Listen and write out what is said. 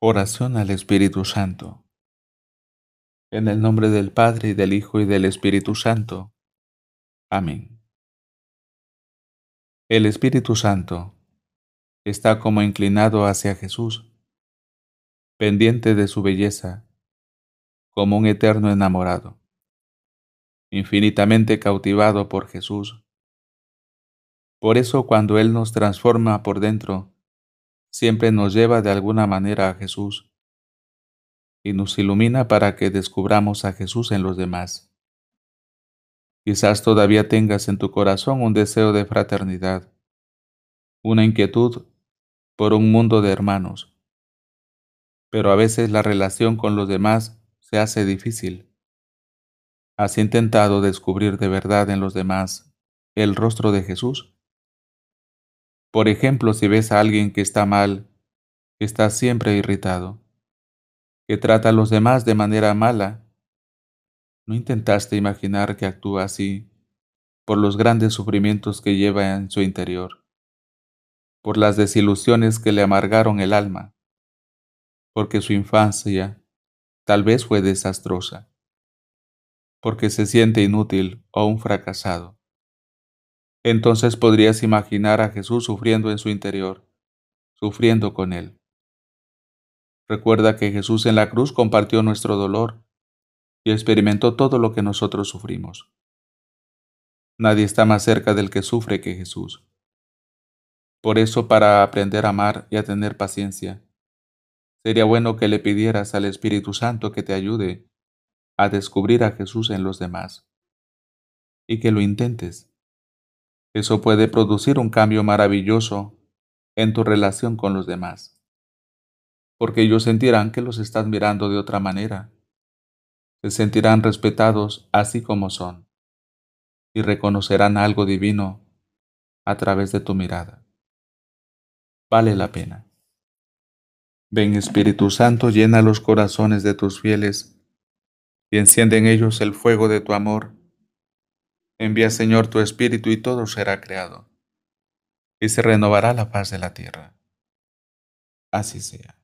Oración al Espíritu Santo. En el nombre del Padre, y del Hijo, y del Espíritu Santo. Amén. El Espíritu Santo está como inclinado hacia Jesús, pendiente de su belleza, como un eterno enamorado, infinitamente cautivado por Jesús. Por eso cuando Él nos transforma por dentro, siempre nos lleva de alguna manera a Jesús y nos ilumina para que descubramos a Jesús en los demás. Quizás todavía tengas en tu corazón un deseo de fraternidad, una inquietud por un mundo de hermanos, pero a veces la relación con los demás se hace difícil. ¿Has intentado descubrir de verdad en los demás el rostro de Jesús? Por ejemplo, si ves a alguien que está mal, que está siempre irritado, que trata a los demás de manera mala, ¿no intentaste imaginar que actúa así por los grandes sufrimientos que lleva en su interior, por las desilusiones que le amargaron el alma, porque su infancia tal vez fue desastrosa, porque se siente inútil o un fracasado? entonces podrías imaginar a Jesús sufriendo en su interior, sufriendo con Él. Recuerda que Jesús en la cruz compartió nuestro dolor y experimentó todo lo que nosotros sufrimos. Nadie está más cerca del que sufre que Jesús. Por eso, para aprender a amar y a tener paciencia, sería bueno que le pidieras al Espíritu Santo que te ayude a descubrir a Jesús en los demás y que lo intentes eso puede producir un cambio maravilloso en tu relación con los demás, porque ellos sentirán que los estás mirando de otra manera, se sentirán respetados así como son y reconocerán algo divino a través de tu mirada. Vale la pena. Ven Espíritu Santo, llena los corazones de tus fieles y enciende en ellos el fuego de tu amor Envía, Señor, tu Espíritu y todo será creado, y se renovará la paz de la tierra. Así sea.